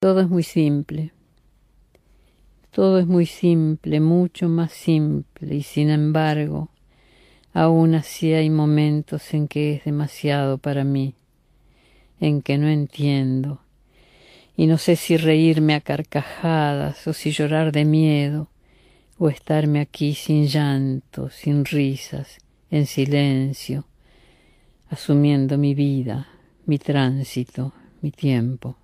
Todo es muy simple. Todo es muy simple, mucho más simple, y sin embargo, aún así hay momentos en que es demasiado para mí, en que no entiendo, y no sé si reírme a carcajadas o si llorar de miedo, o estarme aquí sin llanto, sin risas, en silencio, asumiendo mi vida, mi tránsito, mi tiempo.